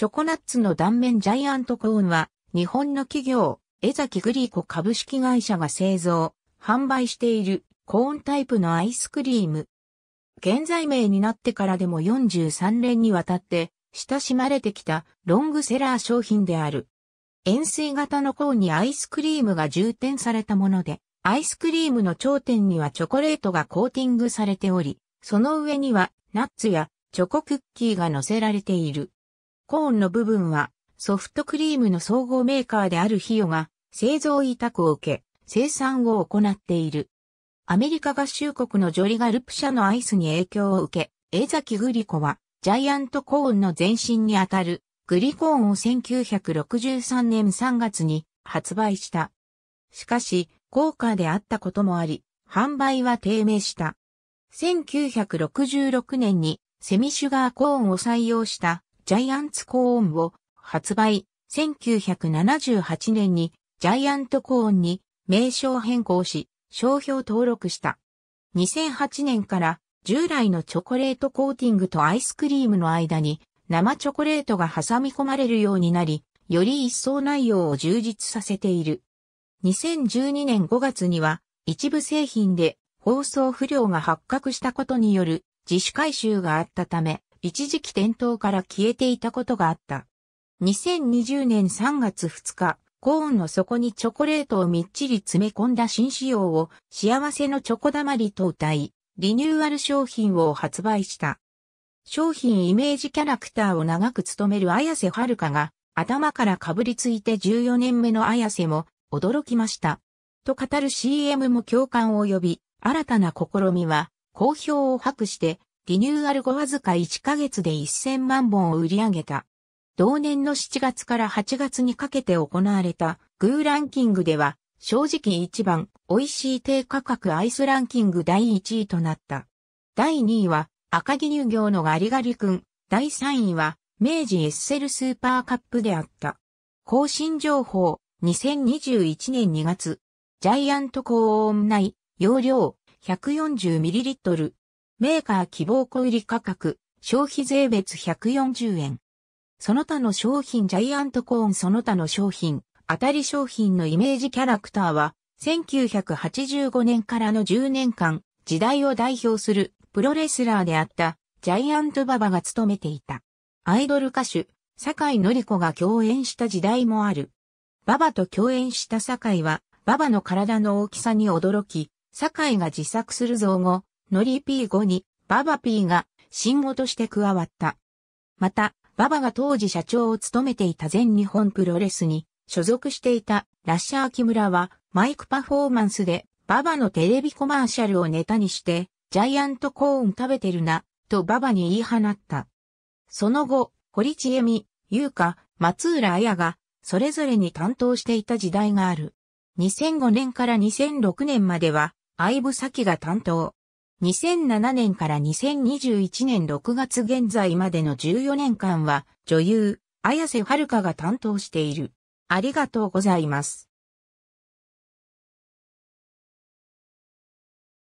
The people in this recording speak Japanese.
チョコナッツの断面ジャイアントコーンは、日本の企業、江崎グリーコ株式会社が製造、販売しているコーンタイプのアイスクリーム。現在名になってからでも43連にわたって親しまれてきたロングセラー商品である。円錐型のコーンにアイスクリームが充填されたもので、アイスクリームの頂点にはチョコレートがコーティングされており、その上にはナッツやチョコクッキーが乗せられている。コーンの部分はソフトクリームの総合メーカーであるヒヨが製造委託を受け生産を行っている。アメリカ合衆国のジョリガルプ社のアイスに影響を受け、江崎グリコはジャイアントコーンの前身にあたるグリコーンを1963年3月に発売した。しかし、高価であったこともあり、販売は低迷した。1966年にセミシュガーコーンを採用したジャイアンツコーンを発売、1978年にジャイアントコーンに名称変更し、商標登録した。2008年から従来のチョコレートコーティングとアイスクリームの間に生チョコレートが挟み込まれるようになり、より一層内容を充実させている。2012年5月には一部製品で放送不良が発覚したことによる自主回収があったため、一時期店頭から消えていたことがあった。2020年3月2日、コーンの底にチョコレートをみっちり詰め込んだ新仕様を幸せのチョコだまりと歌い、リニューアル商品を発売した。商品イメージキャラクターを長く務める綾瀬はるかが頭からかぶりついて14年目の綾瀬も驚きました。と語る CM も共感を呼び、新たな試みは好評を博してリニューアル後わずか1ヶ月で1000万本を売り上げた。同年の7月から8月にかけて行われたグーランキングでは、正直1番、美味しい低価格アイスランキング第1位となった。第2位は、赤木乳業のガリガリ君。第3位は、明治エッセルスーパーカップであった。更新情報、2021年2月。ジャイアント高温内、容量 140ml、メーカー希望小売価格、消費税別140円。その他の商品ジャイアントコーンその他の商品、当たり商品のイメージキャラクターは、1985年からの10年間、時代を代表するプロレスラーであったジャイアントババが務めていた。アイドル歌手、坂井紀子が共演した時代もある。ババと共演した坂井は、ババの体の大きさに驚き、坂井が自作する造語、ノリー後に、ババーが、新語として加わった。また、ババが当時社長を務めていた全日本プロレスに所属していたラッシャー木村はマイクパフォーマンスでババのテレビコマーシャルをネタにしてジャイアントコーン食べてるなとババに言い放った。その後、堀ちえみ、うか、松浦彩がそれぞれに担当していた時代がある。2005年から2006年までは相武咲が担当。2007年から2021年6月現在までの14年間は女優、綾瀬はるかが担当している。ありがとうございます。